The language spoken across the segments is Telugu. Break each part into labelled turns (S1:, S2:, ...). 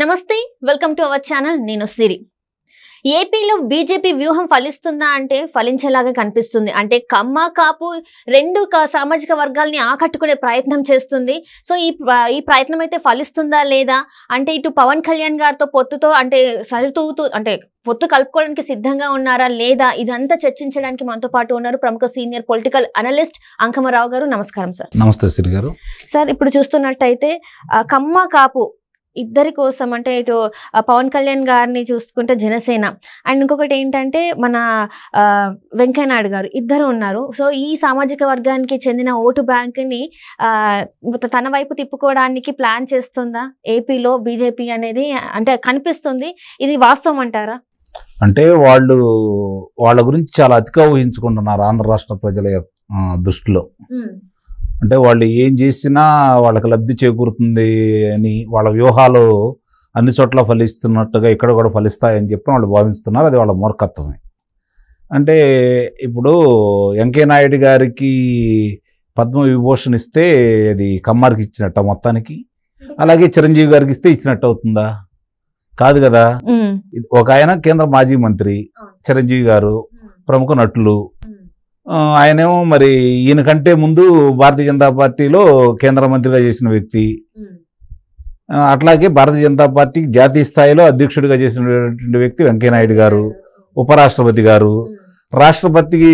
S1: నమస్తే వెల్కమ్ టు అవర్ ఛానల్ నేను సిరి ఏపీలో బీజేపీ వ్యూహం ఫలిస్తుందా అంటే ఫలించేలాగా కనిపిస్తుంది అంటే కమ్మ కాపు రెండు సామాజిక వర్గాల్ని ఆకట్టుకునే ప్రయత్నం చేస్తుంది సో ఈ ఈ ప్రయత్నం అయితే ఫలిస్తుందా లేదా అంటే ఇటు పవన్ కళ్యాణ్ గారితో పొత్తుతో అంటే సరితూగుతూ అంటే పొత్తు కలుపుకోవడానికి సిద్ధంగా ఉన్నారా లేదా ఇదంతా చర్చించడానికి మనతో పాటు ఉన్నారు ప్రముఖ సీనియర్ పొలిటికల్ అనలిస్ట్ అంకమరావు గారు నమస్కారం సార్
S2: నమస్తే సిరి గారు
S1: సార్ ఇప్పుడు చూస్తున్నట్టయితే కమ్మ కాపు ఇద్దరి కోసం అంటే ఇటు పవన్ కళ్యాణ్ గారిని చూసుకుంటే జనసేన అండ్ ఇంకొకటి ఏంటంటే మన వెంకయ్యనాయుడు గారు ఇద్దరు ఉన్నారు సో ఈ సామాజిక వర్గానికి చెందిన ఓటు బ్యాంక్ని తన వైపు తిప్పుకోవడానికి ప్లాన్ చేస్తుందా ఏపీలో బీజేపీ అనేది అంటే కనిపిస్తుంది ఇది వాస్తవం అంటారా
S2: అంటే వాళ్ళు వాళ్ళ గురించి చాలా అతిగా ఊహించుకుంటున్నారు ఆంధ్ర రాష్ట్ర ప్రజల దృష్టిలో అంటే వాళ్ళు ఏం చేసినా వాళ్ళకి లబ్ధి చేకూరుతుంది అని వాళ్ళ వ్యూహాలు అన్ని చోట్ల ఫలిస్తున్నట్టుగా ఇక్కడ కూడా ఫలిస్తాయని చెప్పి వాళ్ళు భావిస్తున్నారు అది వాళ్ళ మూర్ఖత్వమే అంటే ఇప్పుడు ఎంకే నాయుడు గారికి పద్మవిభూషణ్ ఇస్తే అది కమ్మారికి ఇచ్చినట్ట మొత్తానికి అలాగే చిరంజీవి గారికి ఇస్తే ఇచ్చినట్టు అవుతుందా కాదు కదా ఒక ఆయన కేంద్ర మాజీ మంత్రి చిరంజీవి గారు ప్రముఖ నటులు ఆయనేమో మరి ఈయనకంటే ముందు భారతీయ జనతా పార్టీలో కేంద్ర మంత్రిగా చేసిన వ్యక్తి అట్లాగే భారతీయ జనతా పార్టీకి జాతీయ స్థాయిలో అధ్యక్షుడిగా చేసినటువంటి వ్యక్తి వెంకయ్యనాయుడు గారు ఉపరాష్ట్రపతి గారు రాష్ట్రపతికి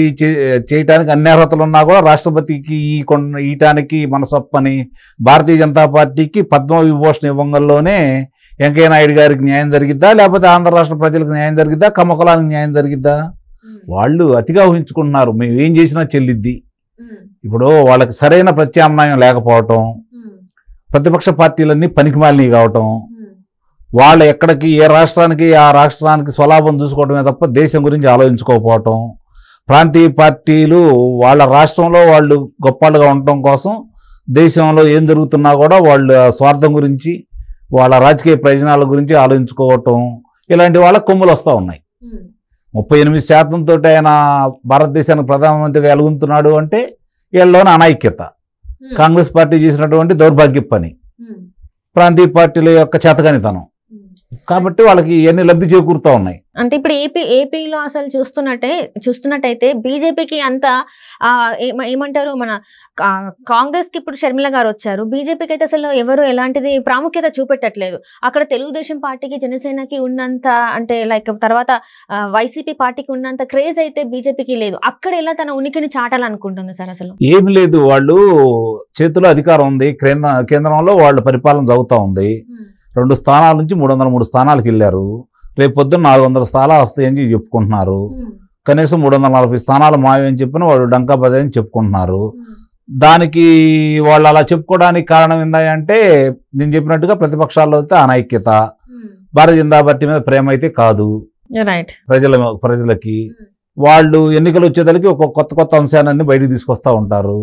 S2: చేయటానికి అన్ని అర్హతలు ఉన్నా కూడా రాష్ట్రపతికి ఈ కొండ ఈయటానికి మనసొప్పని భారతీయ జనతా పార్టీకి పద్మ విభూషణ ఇవ్వంగంలోనే వెంకయ్య నాయుడు గారికి న్యాయం జరిగిద్దా లేకపోతే ఆంధ్ర రాష్ట్ర ప్రజలకు న్యాయం జరిగిద్దా కమకులానికి న్యాయం జరిగిద్దా వాళ్ళు అతిగా ఊహించుకుంటున్నారు మేము ఏం చేసినా చెల్లిద్ది ఇప్పుడు వాళ్ళకి సరైన ప్రత్యామ్నాయం లేకపోవటం ప్రతిపక్ష పార్టీలన్నీ పనికిమాలిని కావటం వాళ్ళు ఎక్కడికి ఏ రాష్ట్రానికి ఆ రాష్ట్రానికి స్వలాభం చూసుకోవటమే తప్ప దేశం గురించి ఆలోచించుకోకపోవటం ప్రాంతీయ పార్టీలు వాళ్ళ రాష్ట్రంలో వాళ్ళు గొప్పలుగా ఉండటం కోసం దేశంలో ఏం జరుగుతున్నా కూడా వాళ్ళ స్వార్థం గురించి వాళ్ళ రాజకీయ ప్రయోజనాల గురించి ఆలోచించుకోవటం ఇలాంటి వాళ్ళ కొమ్ములు వస్తూ ఉన్నాయి ముప్పై ఎనిమిది శాతంతో ఆయన భారతదేశానికి ప్రధానమంత్రిగా ఎలుగుతున్నాడు అంటే వీళ్ళలోని అనైక్యత కాంగ్రెస్ పార్టీ చేసినటువంటి దౌర్భాగ్య పని ప్రాంతీయ పార్టీల యొక్క చేతగానితనం కాబట్టి వాళ్ళకి ఇవన్నీ లబ్ధి చేకూరుతా ఉన్నాయి
S1: అంటే ఇప్పుడు ఏపీ ఏపీలో అసలు చూస్తున్నట్టే చూస్తున్నట్టయితే బీజేపీకి అంత ఏమంటారు మన కాంగ్రెస్ కి ఇప్పుడు షర్మిల గారు వచ్చారు బీజేపీకి అయితే అసలు ఎవరు ఎలాంటిది ప్రాముఖ్యత చూపెట్టట్లేదు అక్కడ తెలుగుదేశం పార్టీకి జనసేనకి ఉన్నంత అంటే లైక్ తర్వాత వైసీపీ పార్టీకి ఉన్నంత క్రేజ్ అయితే బీజేపీకి లేదు అక్కడ ఎలా తన ఉనికిని చాటాలనుకుంటుంది సార్ అసలు
S2: ఏమి లేదు వాళ్ళు చేతిలో అధికారం ఉంది కేంద్రంలో వాళ్ళ పరిపాలన జరుగుతూ ఉంది రెండు స్థానాల నుంచి మూడు వందల మూడు స్థానాలకు వెళ్ళారు రేపు పొద్దున్న నాలుగు వందల స్థానాలు వస్తాయని చెప్పుకుంటున్నారు కనీసం మూడు వందల నలభై స్థానాలు మాయమని చెప్పిన వాళ్ళు డంకా అని చెప్పుకుంటున్నారు దానికి వాళ్ళు అలా చెప్పుకోవడానికి కారణం ఏందంటే నేను చెప్పినట్టుగా ప్రతిపక్షాల్లో అయితే అనైక్యత భారతీయ జనతా పార్టీ మీద ప్రేమ అయితే కాదు ప్రజల ప్రజలకి వాళ్ళు ఎన్నికలు వచ్చేదానికి ఒక కొత్త కొత్త అంశాలన్నీ బయటకు తీసుకొస్తూ ఉంటారు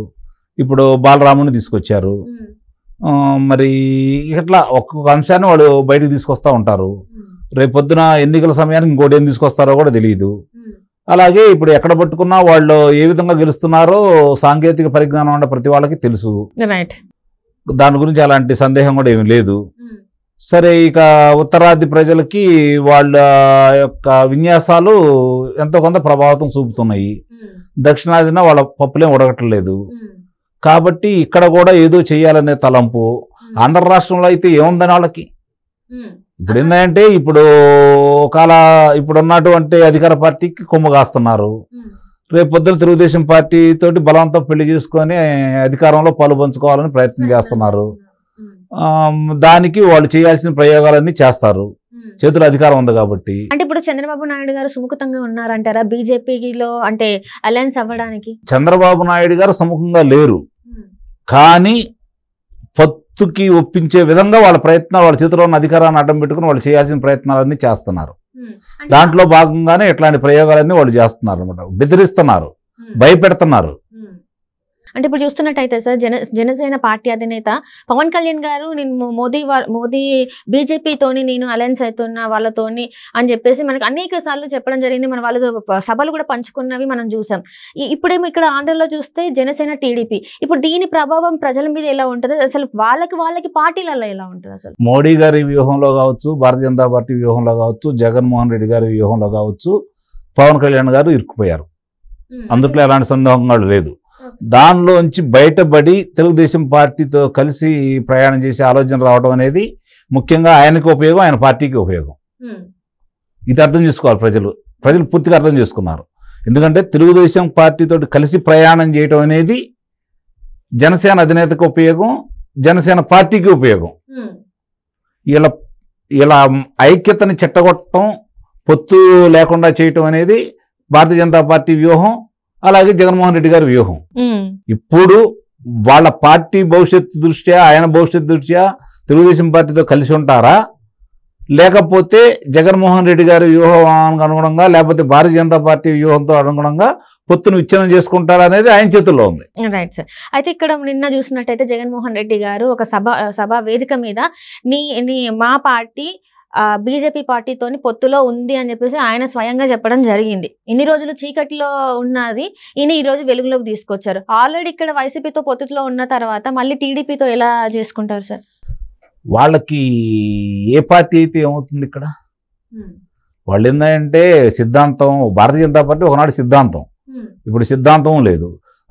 S2: ఇప్పుడు బాలరాముని తీసుకొచ్చారు మరి ఇట్లా ఒక్కొక్క అంశాన్ని వాళ్ళు బయటకు తీసుకొస్తూ ఉంటారు రేపు పొద్దున ఎన్నికల సమయానికి ఇంకోటి ఏం తీసుకొస్తారో కూడా తెలియదు అలాగే ఇప్పుడు ఎక్కడ పట్టుకున్నా వాళ్ళు ఏ విధంగా గెలుస్తున్నారో సాంకేతిక పరిజ్ఞానం అంటే ప్రతి వాళ్ళకి తెలుసు దాని గురించి అలాంటి సందేహం కూడా ఏమీ లేదు సరే ఇక ఉత్తరాది ప్రజలకి వాళ్ళ యొక్క విన్యాసాలు ఎంతో కొంత ప్రభావితం చూపుతున్నాయి దక్షిణాదిన వాళ్ళ పప్పులేం ఉడగట్లేదు కాబట్టి ఇక్కడ కూడా ఏదో చేయాలనే తలంపు ఆంధ్ర రాష్ట్రంలో అయితే ఏముంది వాళ్ళకి ఇప్పుడు ఏంటంటే ఇప్పుడు ఒకవేళ ఇప్పుడు ఉన్నటువంటి అధికార పార్టీకి కొమ్ము కాస్తున్నారు రేపు పొద్దున తెలుగుదేశం పార్టీ తోటి పెళ్లి చేసుకొని అధికారంలో పాలు పంచుకోవాలని ప్రయత్నం చేస్తున్నారు దానికి వాళ్ళు చేయాల్సిన ప్రయోగాలన్నీ చేస్తారు చేతుల అధికారం ఉంది కాబట్టి
S1: అంటే ఇప్పుడు చంద్రబాబు నాయుడు గారు సుముఖతంగా ఉన్నారంటారా బీజేపీలో అంటే అలయన్స్ అవ్వడానికి
S2: చంద్రబాబు నాయుడు గారు సుముఖంగా లేరు కానీ పొత్తుకి ఒప్పించే విధంగా వాళ్ళ ప్రయత్నాలు వాళ్ళ చేతిలో ఉన్న అధికారాన్ని అడ్డం పెట్టుకుని వాళ్ళు చేయాల్సిన ప్రయత్నాలన్నీ చేస్తున్నారు దాంట్లో భాగంగానే ఇట్లాంటి ప్రయోగాలన్నీ వాళ్ళు చేస్తున్నారు అనమాట బెదిరిస్తున్నారు భయపెడుతున్నారు
S1: అంటే ఇప్పుడు చూస్తున్నట్టయితే సార్ జన జనసేన పార్టీ అధినేత పవన్ కళ్యాణ్ గారు నేను మోదీ మోదీ బీజేపీతోని నేను అలయన్స్ అవుతున్నా వాళ్ళతోని అని చెప్పేసి మనకు అనేక సార్లు చెప్పడం జరిగింది మన వాళ్ళ సభలు కూడా పంచుకున్నవి మనం చూసాం ఇప్పుడేమో ఇక్కడ ఆంధ్రలో చూస్తే జనసేన టీడీపీ ఇప్పుడు దీని ప్రభావం ప్రజల మీద ఎలా ఉంటుంది అసలు వాళ్ళకి వాళ్ళకి పార్టీలలో ఎలా ఉంటుంది అసలు
S2: మోడీ గారి వ్యూహంలో కావచ్చు భారతీయ జనతా పార్టీ వ్యూహంలో కావచ్చు జగన్మోహన్ రెడ్డి గారి వ్యూహంలో కావచ్చు పవన్ కళ్యాణ్ గారు ఇరుక్కుపోయారు అందుట్లో ఎలాంటి సందేహం లేదు దానిలోంచి బయటపడి తెలుగుదేశం పార్టీతో కలిసి ప్రయాణం చేసే ఆలోచన రావడం అనేది ముఖ్యంగా ఆయనకు ఉపయోగం ఆయన పార్టీకి ఉపయోగం ఇది అర్థం చేసుకోవాలి ప్రజలు ప్రజలు పూర్తిగా అర్థం చేసుకున్నారు ఎందుకంటే తెలుగుదేశం పార్టీతో కలిసి ప్రయాణం చేయటం అనేది జనసేన అధినేతకు ఉపయోగం జనసేన పార్టీకి ఉపయోగం ఇలా ఇలా ఐక్యతని చెట్టగొట్టడం పొత్తు లేకుండా చేయటం అనేది భారతీయ జనతా పార్టీ వ్యూహం అలాగే జగన్మోహన్ రెడ్డి గారి వ్యూహం ఇప్పుడు వాళ్ళ పార్టీ భవిష్యత్తు దృష్ట్యా ఆయన భవిష్యత్తు దృష్ట్యా తెలుగుదేశం పార్టీతో కలిసి ఉంటారా లేకపోతే జగన్మోహన్ రెడ్డి గారి వ్యూహానికి అనుగుణంగా లేకపోతే భారతీయ జనతా పార్టీ వ్యూహంతో అనుగుణంగా పొత్తును విచ్ఛిన్నం చేసుకుంటారా అనేది ఆయన చేతుల్లో ఉంది
S1: రైట్ సార్ అయితే ఇక్కడ నిన్న చూసినట్టయితే జగన్మోహన్ రెడ్డి గారు ఒక సభ సభా వేదిక మీద నీ మా పార్టీ బీజేపీ పార్టీతోని పొత్తులో ఉంది అని చెప్పేసి ఆయన స్వయంగా చెప్పడం జరిగింది ఇన్ని రోజులు చీకటిలో ఉన్నది ఈయన ఈ రోజు వెలుగులోకి తీసుకొచ్చారు ఆల్రెడీ ఇక్కడ వైసీపీతో పొత్తులో ఉన్న తర్వాత మళ్ళీ టీడీపీతో ఎలా చేసుకుంటారు సార్
S2: వాళ్ళకి ఏ పార్టీ అయితే ఏమవుతుంది ఇక్కడ hmm. వాళ్ళు ఏంటంటే సిద్ధాంతం భారతీయ జనతా పార్టీ ఒకనాడు సిద్ధాంతం hmm. ఇప్పుడు సిద్ధాంతం లేదు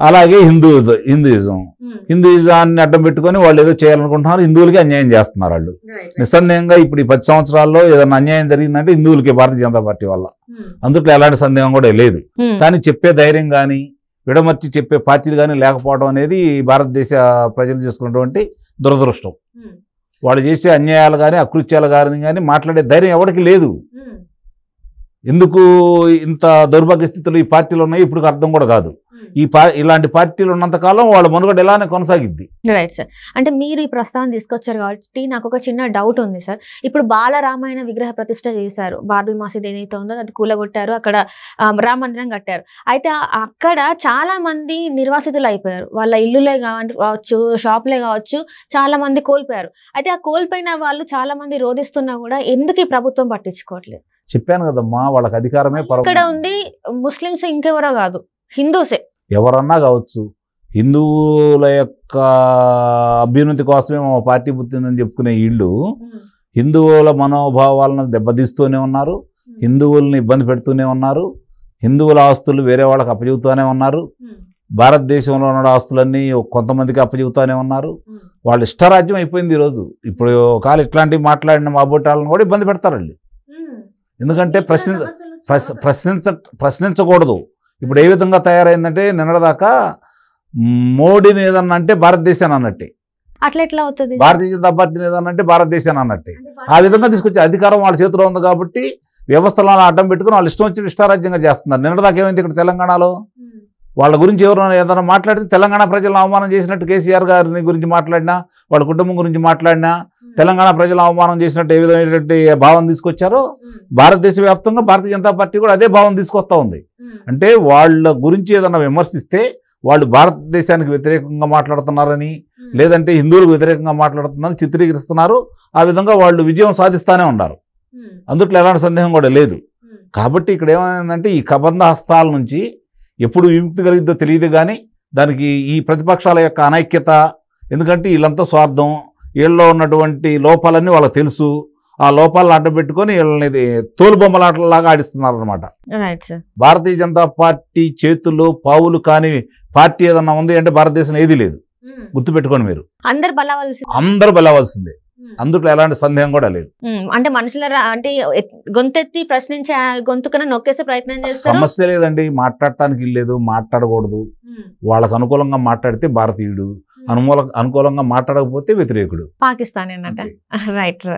S2: అలాగే హిందూ హిందూయిజం hmm. హిందూయిజాన్ని అడ్డం పెట్టుకొని వాళ్ళు ఏదో చేయాలనుకుంటున్నారు హిందువులకి అన్యాయం చేస్తున్నారు వాళ్ళు నిస్సందేహంగా ఇప్పుడు ఈ పది సంవత్సరాల్లో ఏదైనా అన్యాయం జరిగిందంటే హిందువులకి భారతీయ జనతా పార్టీ వల్ల hmm. అందుట్లో ఎలాంటి సందేహం కూడా లేదు hmm. కానీ చెప్పే ధైర్యం కానీ విడమర్చి చెప్పే పార్టీలు కానీ లేకపోవడం అనేది భారతదేశ ప్రజలు చేసుకున్నటువంటి దురదృష్టం వాళ్ళు చేసే అన్యాయాలు కానీ అకృత్యాలు కానీ కానీ మాట్లాడే ధైర్యం ఎవరికి లేదు ఎందుకు ఇంత దౌర్భాగ్య స్థితిలో ఈ పార్టీలు ఉన్నాయి ఇప్పుడు అర్థం కూడా కాదు ఈ పా ఇలాంటి పార్టీలు ఉన్నంతకాలం వాళ్ళ మనుగడ ఎలానే కొనసాగిద్ది
S1: రైట్ సార్ అంటే మీరు ఈ ప్రస్తావన తీసుకొచ్చారు కాబట్టి నాకు ఒక చిన్న డౌట్ ఉంది సార్ ఇప్పుడు బాలరామాయణ విగ్రహ ప్రతిష్ట చేశారు బార్బీ మసీద్ ఏదైతే ఉందో అది కూలగొట్టారు అక్కడ రామ మందిరం కట్టారు అయితే అక్కడ చాలా మంది నిర్వాసితులు అయిపోయారు వాళ్ళ ఇల్లులే కావచ్చు షాప్లే కావచ్చు చాలా మంది కోల్పోయారు అయితే ఆ కోల్పోయిన వాళ్ళు చాలా మంది రోధిస్తున్నా కూడా ఎందుకు ఈ ప్రభుత్వం పట్టించుకోవట్లేదు
S2: చెప్పాను కదమ్మా వాళ్ళకి అధికారమే ఇక్కడ
S1: ఉంది ముస్లింస్ ఇంకెవరో కాదు హిందూసే
S2: ఎవరన్నా కావచ్చు హిందువుల యొక్క అభ్యున్నతి కోసమే మా పార్టీ పుట్టిందని చెప్పుకునే వీళ్ళు హిందువుల మనోభావాలను దెబ్బతీస్తూనే ఉన్నారు హిందువుల్ని ఇబ్బంది పెడుతూనే ఉన్నారు హిందువుల ఆస్తులు వేరే వాళ్ళకి అప్పచెబుతూనే ఉన్నారు భారతదేశంలో ఉన్న ఆస్తులన్నీ కొంతమందికి అప్పచెబుతూనే ఉన్నారు వాళ్ళు ఇష్టరాజ్యం అయిపోయింది ఈరోజు ఇప్పుడు కాలు ఇట్లాంటివి మాట్లాడిన మాబోటాలను కూడా ఇబ్బంది పెడతారండి ఎందుకంటే ప్రశ్ని ప్రశ్నించ ప్రశ్నించకూడదు ఇప్పుడు ఏ విధంగా తయారైందంటే నిన్నటిదాకా మోడీని ఏదన్నా అంటే భారతదేశాన్ని అన్నట్టే
S1: అట్లా ఎట్లా అవుతుంది భారతీయ
S2: జనతా పార్టీని ఏదన్నా అంటే భారతదేశాన్ని అన్నట్టే ఆ విధంగా తీసుకొచ్చే అధికారం వాళ్ళ చేతిలో ఉంది కాబట్టి వ్యవస్థలో అడ్డం పెట్టుకుని వాళ్ళు ఇష్టం వచ్చి ఇష్టారాజ్యంగా చేస్తున్నారు నిన్నటిదాకా ఏమైంది ఇక్కడ తెలంగాణలో వాళ్ళ గురించి ఎవరైనా ఏదైనా మాట్లాడితే తెలంగాణ ప్రజలను అవమానం చేసినట్టు కేసీఆర్ గారిని గురించి మాట్లాడినా వాళ్ళ కుటుంబం గురించి మాట్లాడినా తెలంగాణ ప్రజలు అవమానం చేసినట్టు ఏ విధమైనటువంటి భావం తీసుకొచ్చారో భారతదేశ వ్యాప్తంగా భారతీయ జనతా పార్టీ కూడా అదే భావం తీసుకొస్తూ ఉంది అంటే వాళ్ళ గురించి ఏదన్నా విమర్శిస్తే వాళ్ళు భారతదేశానికి వ్యతిరేకంగా మాట్లాడుతున్నారని లేదంటే హిందువులకు వ్యతిరేకంగా మాట్లాడుతున్నారని చిత్రీకరిస్తున్నారు ఆ విధంగా వాళ్ళు విజయం సాధిస్తూనే ఉన్నారు అందుట్లో ఎలాంటి సందేహం కూడా లేదు కాబట్టి ఇక్కడ ఏమైందంటే ఈ కబంధ హస్తాల నుంచి ఎప్పుడు విముక్తి కలిగిద్దో తెలియదు కానీ దానికి ఈ ప్రతిపక్షాల యొక్క అనైక్యత ఎందుకంటే వీళ్ళంతా స్వార్థం వీళ్ళలో ఉన్నటువంటి లోపాలన్నీ వాళ్ళకి తెలుసు ఆ లోపాలను అడ్డబెట్టుకొని వీళ్ళని తోలుబొమ్మలాటలాగా ఆడిస్తున్నారనమాట భారతీయ జనతా పార్టీ చేతుల్లో పావులు కాని పార్టీ ఏదన్నా ఉంది అంటే భారతదేశం ఏది లేదు hmm. గుర్తుపెట్టుకోండి మీరు
S1: అందరు అందరు
S2: బలవలసిందే hmm. అందుట్లో ఎలాంటి సందేహం కూడా లేదు
S1: hmm. అంటే మనుషుల అంటే గొంతెత్తి ప్రశ్నించే గొంతుకన్నా నొక్కేసే ప్రయత్నం సమస్య
S2: లేదండి మాట్లాడటానికి లేదు మాట్లాడకూడదు వాళ్ళకు అనుకూలంగా మాట్లాడితే భారతీయుడు అనుకూల అనుకూలంగా మాట్లాడకపోతే వ్యతిరేకుడు
S1: పాకిస్తాన్ రైట్